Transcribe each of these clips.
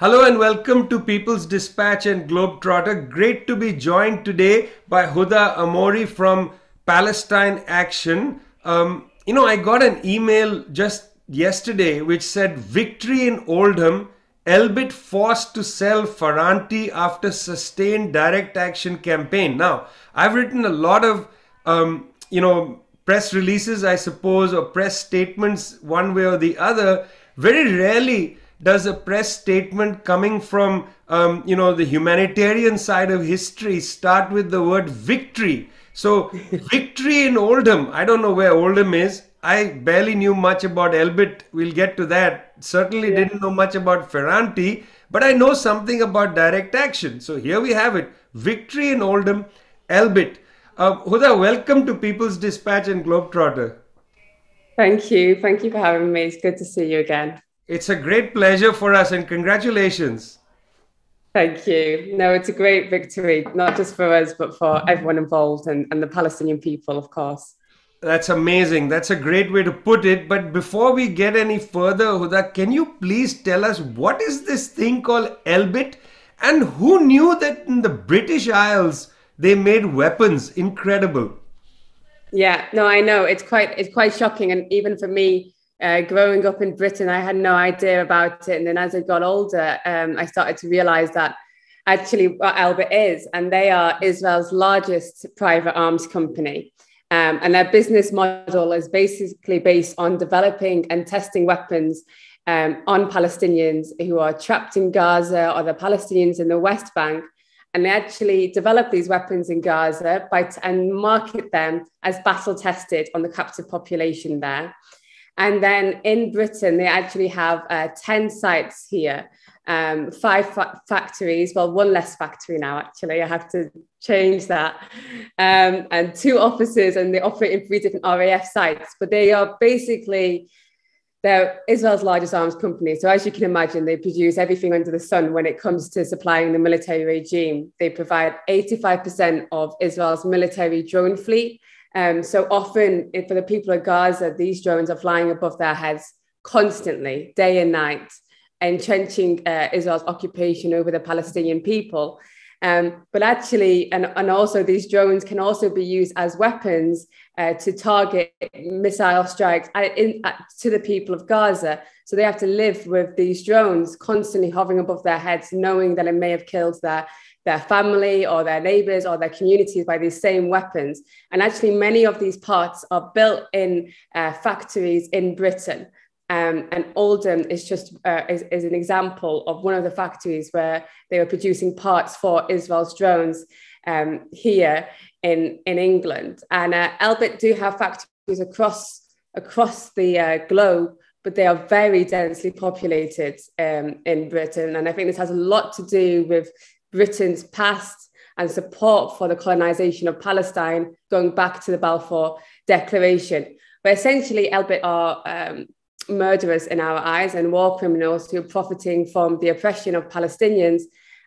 Hello and welcome to People's Dispatch and Globetrotter. Great to be joined today by Huda Amori from Palestine Action. Um, you know, I got an email just yesterday which said victory in Oldham, Elbit forced to sell Faranti after sustained direct action campaign. Now, I've written a lot of, um, you know, press releases, I suppose, or press statements one way or the other. Very rarely does a press statement coming from um, you know the humanitarian side of history start with the word victory? So victory in Oldham. I don't know where Oldham is. I barely knew much about Elbit. We'll get to that. Certainly yeah. didn't know much about Ferranti, but I know something about direct action. So here we have it: victory in Oldham, Elbit. Uh, Huda, welcome to People's Dispatch and Globetrotter. Thank you. Thank you for having me. It's good to see you again. It's a great pleasure for us and congratulations. Thank you. No, it's a great victory, not just for us, but for everyone involved and, and the Palestinian people, of course. That's amazing. That's a great way to put it. But before we get any further, Huda, can you please tell us what is this thing called Elbit? And who knew that in the British Isles they made weapons? Incredible. Yeah, no, I know. It's quite it's quite shocking. And even for me, uh, growing up in Britain, I had no idea about it. And then as I got older, um, I started to realize that actually what Albert is, and they are Israel's largest private arms company. Um, and their business model is basically based on developing and testing weapons um, on Palestinians who are trapped in Gaza or the Palestinians in the West Bank. And they actually develop these weapons in Gaza by t- and market them as battle tested on the captive population there. And then in Britain, they actually have uh, 10 sites here, um, five fa- factories, well, one less factory now, actually. I have to change that, um, and two offices, and they operate in three different RAF sites. But they are basically they're Israel's largest arms company. So, as you can imagine, they produce everything under the sun when it comes to supplying the military regime. They provide 85% of Israel's military drone fleet um, so often, for the people of Gaza, these drones are flying above their heads constantly, day and night, entrenching uh, Israel's occupation over the Palestinian people. Um, but actually, and, and also these drones can also be used as weapons uh, to target missile strikes at, in, at, to the people of Gaza. So they have to live with these drones constantly hovering above their heads, knowing that it may have killed their their family or their neighbors or their communities by these same weapons. And actually, many of these parts are built in uh, factories in Britain. Um, and Oldham is just uh, is, is, an example of one of the factories where they were producing parts for Israel's drones um, here in in England. And uh, Elbit do have factories across across the uh, globe, but they are very densely populated um, in Britain. And I think this has a lot to do with Britain's past and support for the colonisation of Palestine, going back to the Balfour Declaration, where essentially Elbit are um, murderers in our eyes and war criminals who are profiting from the oppression of Palestinians.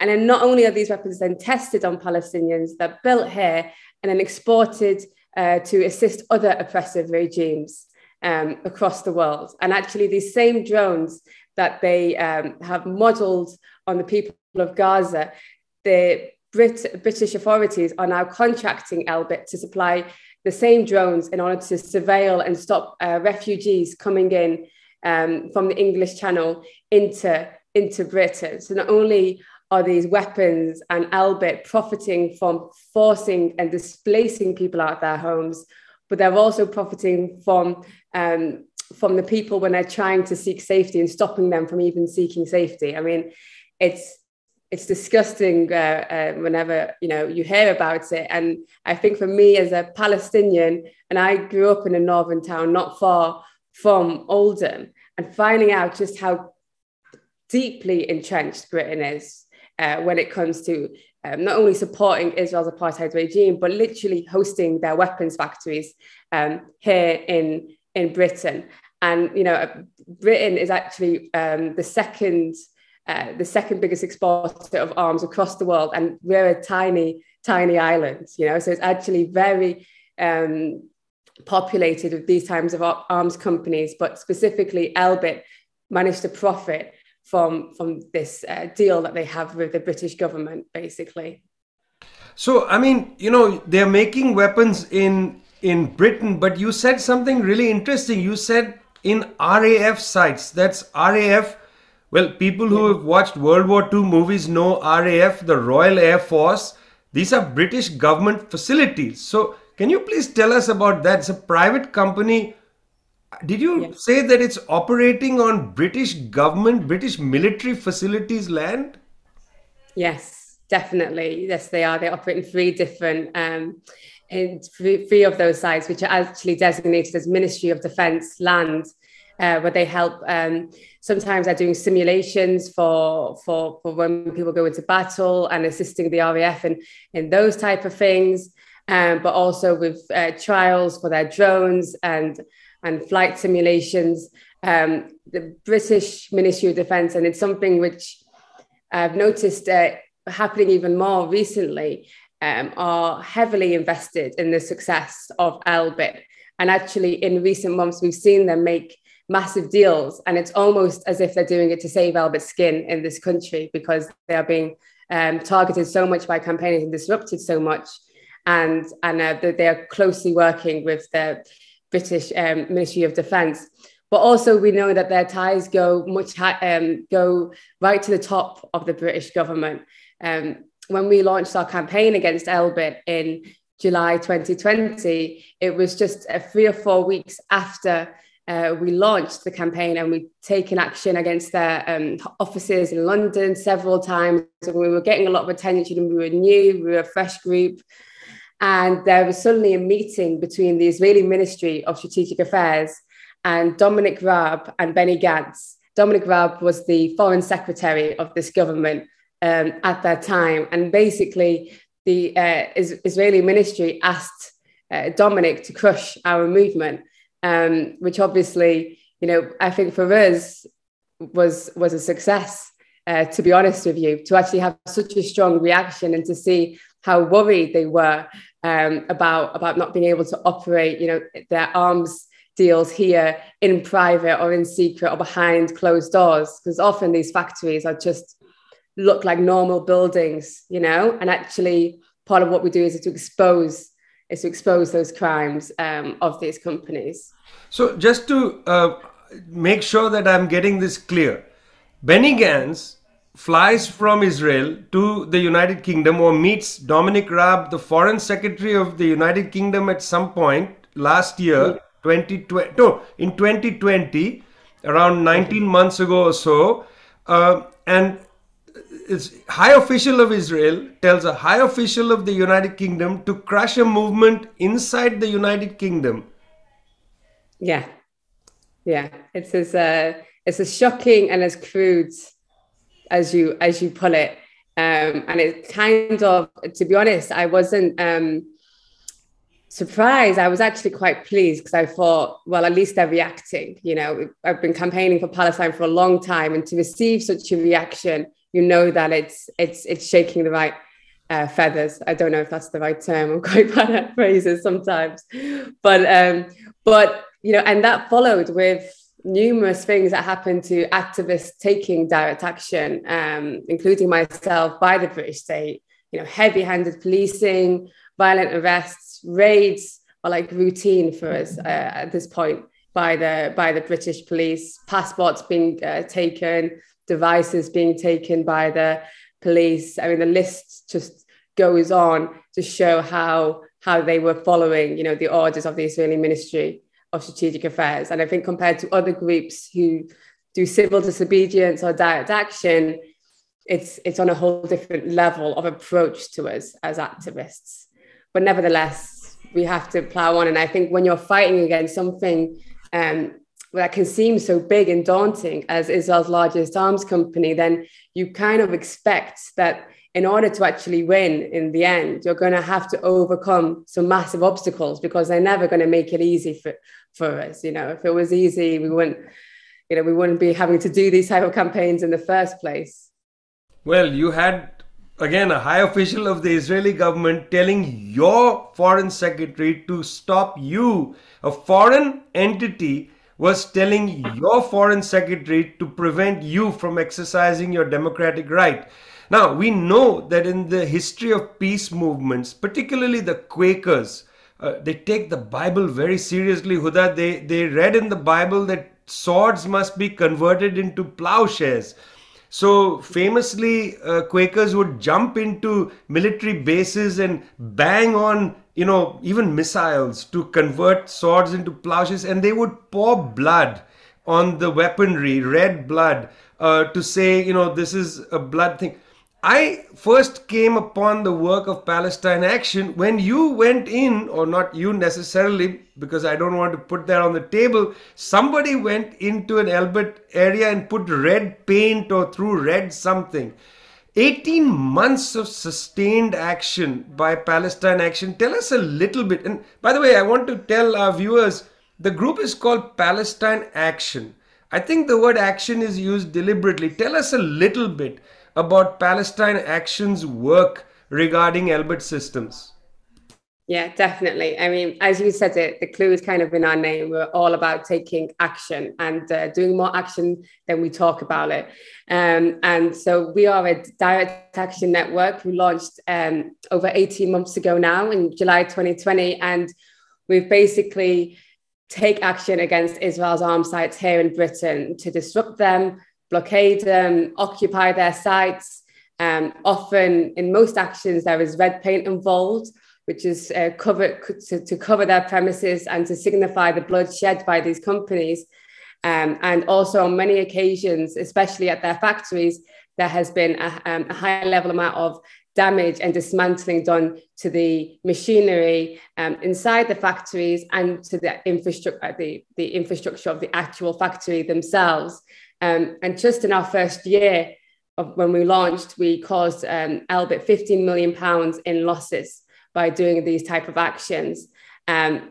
And then not only are these weapons then tested on Palestinians, that are built here and then exported uh, to assist other oppressive regimes um, across the world. And actually, these same drones that they um, have modeled on the people of Gaza, the Brit- British authorities are now contracting Elbit to supply the same drones in order to surveil and stop uh, refugees coming in um, from the English Channel into, into Britain. So not only are these weapons and Elbit profiting from forcing and displacing people out of their homes, but they're also profiting from um, from the people when they're trying to seek safety and stopping them from even seeking safety. I mean, it's it's disgusting uh, uh, whenever you know you hear about it and i think for me as a palestinian and i grew up in a northern town not far from oldham and finding out just how deeply entrenched britain is uh, when it comes to um, not only supporting israel's apartheid regime but literally hosting their weapons factories um, here in in britain and you know uh, britain is actually um, the second uh, the second biggest exporter of arms across the world, and we're a tiny, tiny island. You know, so it's actually very um, populated with these types of arms companies, but specifically Elbit managed to profit from from this uh, deal that they have with the British government, basically. So, I mean, you know, they're making weapons in in Britain, but you said something really interesting. You said in RAF sites. That's RAF well, people who have watched World War II movies know RAF, the Royal Air Force. These are British government facilities. So, can you please tell us about that? It's a private company. Did you yes. say that it's operating on British government, British military facilities land? Yes, definitely. Yes, they are. They operate in three different. Um, in three, three of those sites, which are actually designated as Ministry of Defence land, uh, where they help. Um, sometimes they're doing simulations for, for for when people go into battle and assisting the RAF in, in those type of things, um, but also with uh, trials for their drones and and flight simulations. Um, the British Ministry of Defence, and it's something which I've noticed uh, happening even more recently. Um, are heavily invested in the success of Elbit. And actually, in recent months, we've seen them make massive deals. And it's almost as if they're doing it to save Albert's skin in this country because they are being um, targeted so much by campaigners and disrupted so much. And, and uh, they are closely working with the British um, Ministry of Defence. But also, we know that their ties go much ha- um, go right to the top of the British government. Um, when we launched our campaign against Elbit in July 2020, it was just uh, three or four weeks after uh, we launched the campaign and we'd taken action against their um, offices in London several times. we were getting a lot of attention and we were new, we were a fresh group. And there was suddenly a meeting between the Israeli Ministry of Strategic Affairs and Dominic Raab and Benny Gantz. Dominic Raab was the foreign secretary of this government um, at that time. And basically, the uh, Israeli ministry asked uh, Dominic to crush our movement um, which obviously, you know, I think for us was was a success. Uh, to be honest with you, to actually have such a strong reaction and to see how worried they were um, about about not being able to operate, you know, their arms deals here in private or in secret or behind closed doors, because often these factories are just look like normal buildings, you know, and actually part of what we do is to expose is to expose those crimes um, of these companies. So just to uh, make sure that I'm getting this clear, Benny Gans flies from Israel to the United Kingdom or meets Dominic Raab, the Foreign Secretary of the United Kingdom, at some point last year, 2020, hmm. no, in 2020, around 19 months ago or so. Uh, and it's high official of Israel tells a high official of the United Kingdom to crush a movement inside the United Kingdom. Yeah, yeah, it's as uh, it's as shocking and as crude as you as you pull it, um, and it kind of, to be honest, I wasn't. Um, surprised i was actually quite pleased because i thought well at least they're reacting you know i've been campaigning for palestine for a long time and to receive such a reaction you know that it's it's it's shaking the right uh, feathers. I don't know if that's the right term. I'm quite bad at phrases sometimes, but um, but you know, and that followed with numerous things that happened to activists taking direct action, um, including myself by the British state. You know, heavy-handed policing, violent arrests, raids are like routine for us uh, at this point by the by the British police. Passports being uh, taken, devices being taken by the police. I mean, the list just goes on to show how how they were following, you know, the orders of the Israeli Ministry of Strategic Affairs. And I think compared to other groups who do civil disobedience or direct action, it's it's on a whole different level of approach to us as activists. But nevertheless, we have to plow on. And I think when you're fighting against something um, that can seem so big and daunting as Israel's largest arms company, then you kind of expect that in order to actually win in the end, you're going to have to overcome some massive obstacles because they're never going to make it easy for, for us. You know, if it was easy, we wouldn't, you know, we wouldn't be having to do these type of campaigns in the first place. Well, you had again a high official of the Israeli government telling your foreign secretary to stop you, a foreign entity was telling your foreign secretary to prevent you from exercising your democratic right. Now, we know that in the history of peace movements, particularly the Quakers, uh, they take the Bible very seriously, Huda. They, they read in the Bible that swords must be converted into plowshares. So famously, uh, Quakers would jump into military bases and bang on you know, even missiles to convert swords into plowshares, and they would pour blood on the weaponry, red blood, uh, to say, you know, this is a blood thing. I first came upon the work of Palestine Action when you went in, or not you necessarily, because I don't want to put that on the table. Somebody went into an Albert area and put red paint or threw red something. 18 months of sustained action by Palestine Action. Tell us a little bit. And by the way, I want to tell our viewers the group is called Palestine Action. I think the word action is used deliberately. Tell us a little bit about Palestine Action's work regarding Elbert systems. Yeah, definitely. I mean, as you said, it the clue is kind of in our name. We're all about taking action and uh, doing more action than we talk about it. Um, and so we are a direct action network. We launched um, over 18 months ago now in July 2020, and we've basically take action against Israel's armed sites here in Britain to disrupt them, blockade them, occupy their sites. Um, often, in most actions, there is red paint involved which is uh, covered to, to, cover their premises and to signify the blood shed by these companies. Um, and also, on many occasions, especially at their factories, there has been a, um, a high level amount of damage and dismantling done to the machinery um, inside the factories and to the infrastructure, uh, the, the infrastructure of the actual factory themselves. Um, and just in our first year of when we launched, we caused um, Elbit 15 million pounds in losses by doing these type of actions. Um,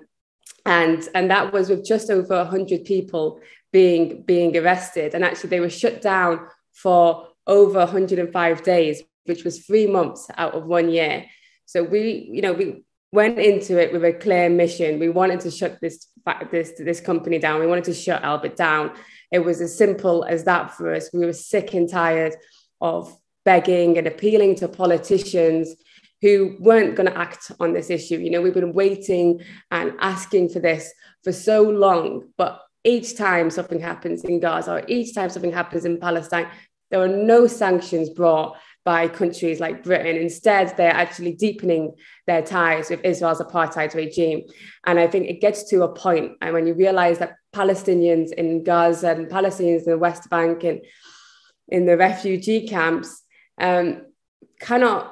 and and that was with just over 100 people being being arrested and actually they were shut down for over 105 days which was three months out of one year so we you know we went into it with a clear mission we wanted to shut this this this company down we wanted to shut albert down it was as simple as that for us we were sick and tired of begging and appealing to politicians who weren't going to act on this issue. You know, we've been waiting and asking for this for so long, but each time something happens in Gaza or each time something happens in Palestine, there are no sanctions brought by countries like Britain. Instead, they're actually deepening their ties with Israel's apartheid regime. And I think it gets to a point, and when you realize that Palestinians in Gaza and Palestinians in the West Bank and in the refugee camps um, cannot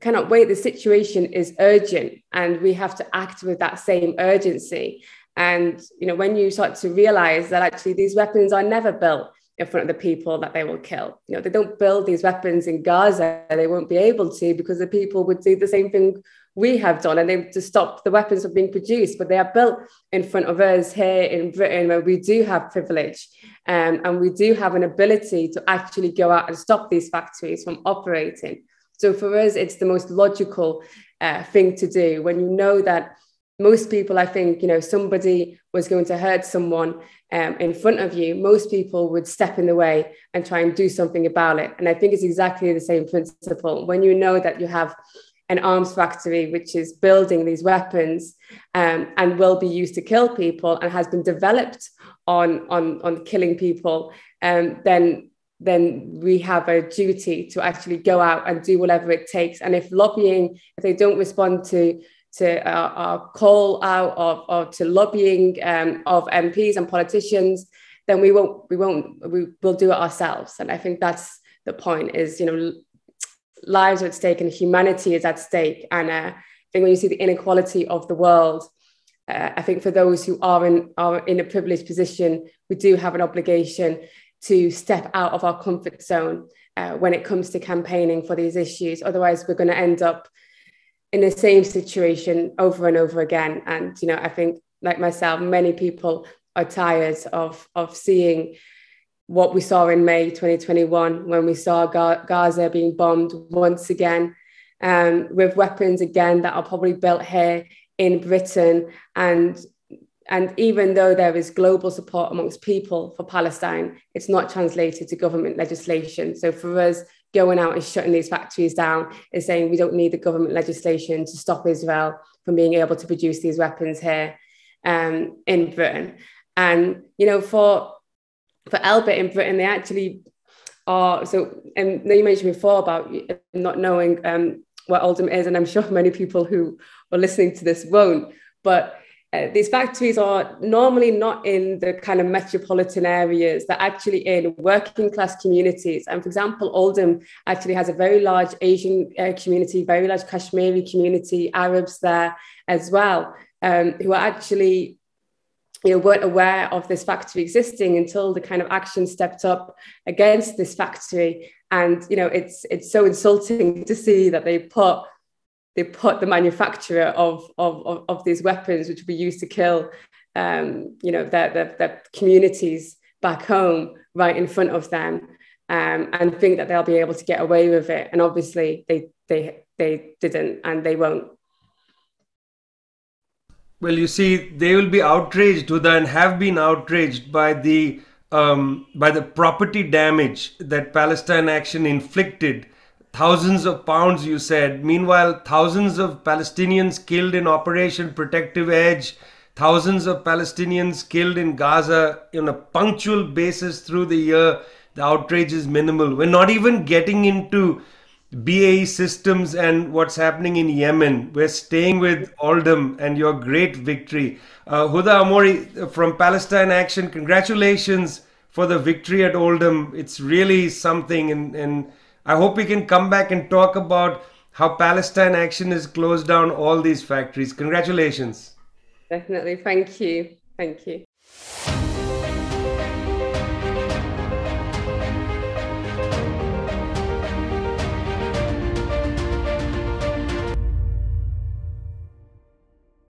cannot wait. The situation is urgent, and we have to act with that same urgency. And you know, when you start to realize that actually these weapons are never built in front of the people that they will kill. You know, they don't build these weapons in Gaza. They won't be able to because the people would do the same thing we have done, and they've stop the weapons from being produced. But they are built in front of us here in Britain, where we do have privilege, um, and we do have an ability to actually go out and stop these factories from operating. So for us, it's the most logical uh, thing to do when you know that most people, I think, you know, somebody was going to hurt someone um, in front of you, most people would step in the way and try and do something about it. And I think it's exactly the same principle. When you know that you have an arms factory which is building these weapons um, and will be used to kill people and has been developed on on on killing people um, then then we have a duty to actually go out and do whatever it takes. And if lobbying, if they don't respond to to our, uh, our call out of or to lobbying um, of MPs and politicians, then we won't we won't we will do it ourselves. And I think that's the point: is you know lives are at stake and humanity is at stake. And uh, I think when you see the inequality of the world, uh, I think for those who are in are in a privileged position, we do have an obligation to step out of our comfort zone uh, when it comes to campaigning for these issues. Otherwise, we're going to end up in the same situation over and over again. And, you know, I think, like myself, many people are tired of, of seeing what we saw in May 2021 when we saw Gaza being bombed once again um, with weapons again that are probably built here in Britain. And and even though there is global support amongst people for Palestine, it's not translated to government legislation. So for us, going out and shutting these factories down is saying we don't need the government legislation to stop Israel from being able to produce these weapons here um, in Britain. And you know, for for Elbit in Britain, they actually are. So, and you mentioned before about not knowing um, what Oldham is, and I'm sure many people who are listening to this won't. But uh, these factories are normally not in the kind of metropolitan areas, they're actually in working class communities. And for example, Oldham actually has a very large Asian uh, community, very large Kashmiri community, Arabs there as well, um, who are actually you know, weren't aware of this factory existing until the kind of action stepped up against this factory. And you know, it's it's so insulting to see that they put they put the manufacturer of, of, of, of these weapons, which we used to kill, um, you know, their, their, their, communities back home right in front of them um, and think that they'll be able to get away with it. And obviously they, they, they didn't and they won't. Well, you see, they will be outraged, Huda, and have been outraged by the um, by the property damage that Palestine Action inflicted thousands of pounds, you said. Meanwhile, thousands of Palestinians killed in Operation Protective Edge, thousands of Palestinians killed in Gaza on a punctual basis through the year. The outrage is minimal. We're not even getting into BAE systems and what's happening in Yemen. We're staying with Oldham and your great victory. Uh, Huda Amori uh, from Palestine Action, congratulations for the victory at Oldham. It's really something. And, and I hope we can come back and talk about how Palestine Action has closed down all these factories. Congratulations. Definitely. Thank you. Thank you.